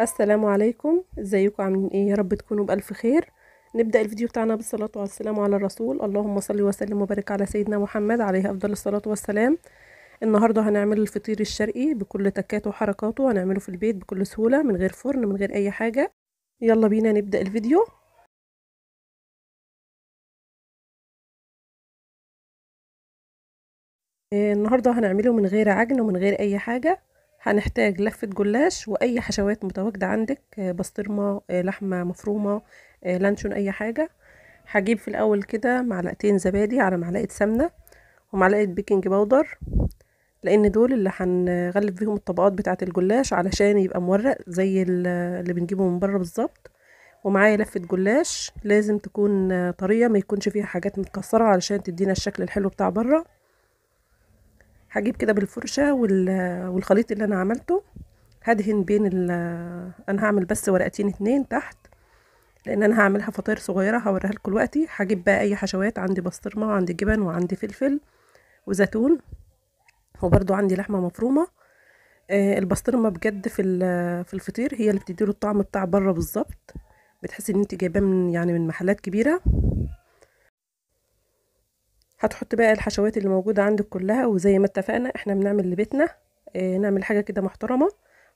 السلام عليكم ازيكم عاملين ايه يا رب تكونوا بالف خير نبدا الفيديو بتاعنا بالصلاه والسلام على الرسول اللهم صل وسلم وبارك على سيدنا محمد عليه افضل الصلاه والسلام النهارده هنعمل الفطير الشرقي بكل تكاته وحركاته هنعمله في البيت بكل سهوله من غير فرن من غير اي حاجه يلا بينا نبدا الفيديو إيه، النهارده هنعمله من غير عجن ومن غير اي حاجه هنحتاج لفة جلاش وأي حشوات متواجدة عندك آه، بسطرمة آه، لحمة مفرومة آه، لانشون أي حاجة هجيب في الأول كده معلقتين زبادي على معلقة سمنة ومعلقة بيكنج باودر لأن دول اللي هنغلف بيهم الطبقات بتاعة الجلاش علشان يبقى مورق زي اللي بنجيبه من بره بالظبط ومعايا لفة جلاش لازم تكون طرية ما يكونش فيها حاجات متكسرة علشان تدينا الشكل الحلو بتاع بره هجيب كده بالفرشة والخليط اللي انا عملته هدهن بين ال انا هعمل بس ورقتين اتنين تحت لان انا هعملها فطاير صغيرة هوريها لكم دلوقتي هجيب بقى اي حشوات عندي بسطرمة وعندي جبن وعندي فلفل وزيتون وبرضو عندي لحمة مفرومة آه، البسطرمة بجد في في الفطير هي اللي بتديله الطعم بتاع بره بالظبط بتحسي ان انت جايباه من يعني من محلات كبيره هتحط بقى الحشوات اللي موجودة عندك كلها وزي ما اتفقنا احنا بنعمل لبيتنا اه نعمل حاجة كده محترمة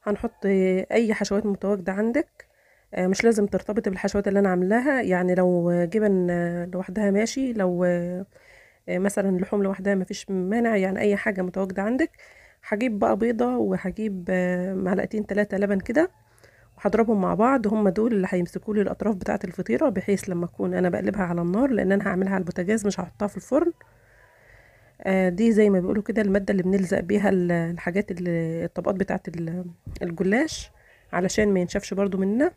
هنحط اه اي حشوات متواجدة عندك اه مش لازم ترتبط بالحشوات اللي انا عاملاها يعني لو جبن آه، لوحدها ماشي لو آه، آه، مثلا لحوم لوحدها مفيش مانع يعني اي حاجة متواجدة عندك هجيب بقى بيضة وهجيب معلقتين تلاتة لبن كده هضربهم مع بعض هم دول اللي هيمسكوا لي الاطراف بتاعه الفطيره بحيث لما اكون انا بقلبها على النار لان انا هعملها على البوتاجاز مش هحطها في الفرن آه دي زي ما بيقولوا كده الماده اللي بنلزق بيها الحاجات اللي الطبقات بتاعه الجلاش علشان ما ينشفش برضو مننا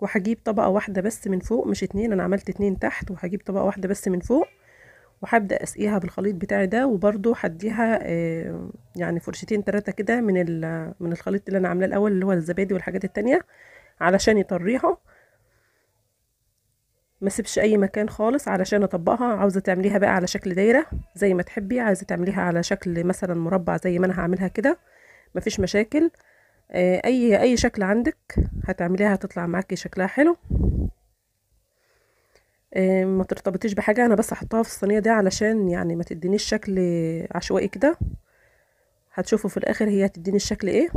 وهجيب طبقه واحده بس من فوق مش اتنين انا عملت اتنين تحت وهجيب طبقه واحده بس من فوق وهبدا اسقيها بالخليط بتاعي ده وبرده هديها آه، يعني فرشتين ثلاثه كده من من الخليط اللي انا عاملاه الاول اللي هو الزبادي والحاجات التانية علشان يطريها ما سيبش اي مكان خالص علشان اطبقها عاوزه تعمليها بقى على شكل دايره زي ما تحبي عايزه تعمليها على شكل مثلا مربع زي ما انا هعملها كده مفيش مشاكل آه، اي اي شكل عندك هتعمليها هتطلع معاكي شكلها حلو آه، ما ترتبطيش بحاجة أنا بس هحطها في الصينية دي علشان يعني ما تدينيش شكل عشوائي كده هتشوفوا في الآخر هي هتديني الشكل إيه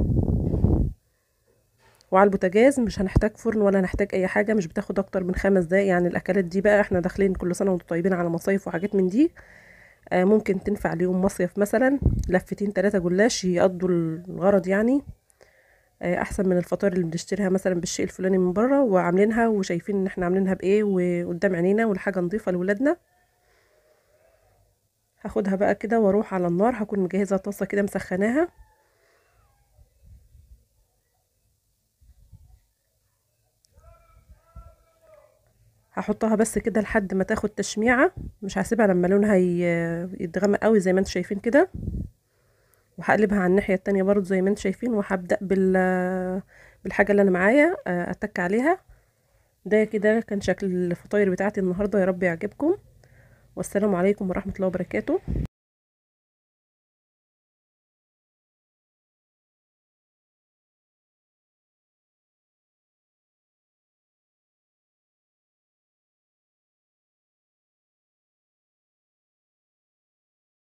وعلى البوتاجاز مش هنحتاج فرن ولا هنحتاج اي حاجه مش بتاخد اكتر من خمس دقايق يعني الاكلات دي بقى احنا داخلين كل سنه وانتم طيبين على مصايف وحاجات من دي آه، ممكن تنفع ليهم مصيف مثلا لفتين ثلاثه جلاش يقضوا الغرض يعني آه، احسن من الفطار اللي بنشتريها مثلا بالشيء الفلاني من بره وعاملينها وشايفين ان احنا عاملينها بايه وقدام عينينا والحاجه نضيفه لولادنا هاخدها بقى كده واروح على النار هكون مجهزه طاسه كده مسخناها هحطها بس كده لحد ما تاخد تشميعه مش هسيبها لما لونها يتغمق قوي زي ما انتم شايفين كده وهقلبها على الناحيه التانية برضو زي ما انتم شايفين وهبدا بال بالحاجه اللي انا معايا آه، اتك عليها ده كده كان شكل الفطاير بتاعتي النهارده يا رب يعجبكم والسلام عليكم ورحمه الله وبركاته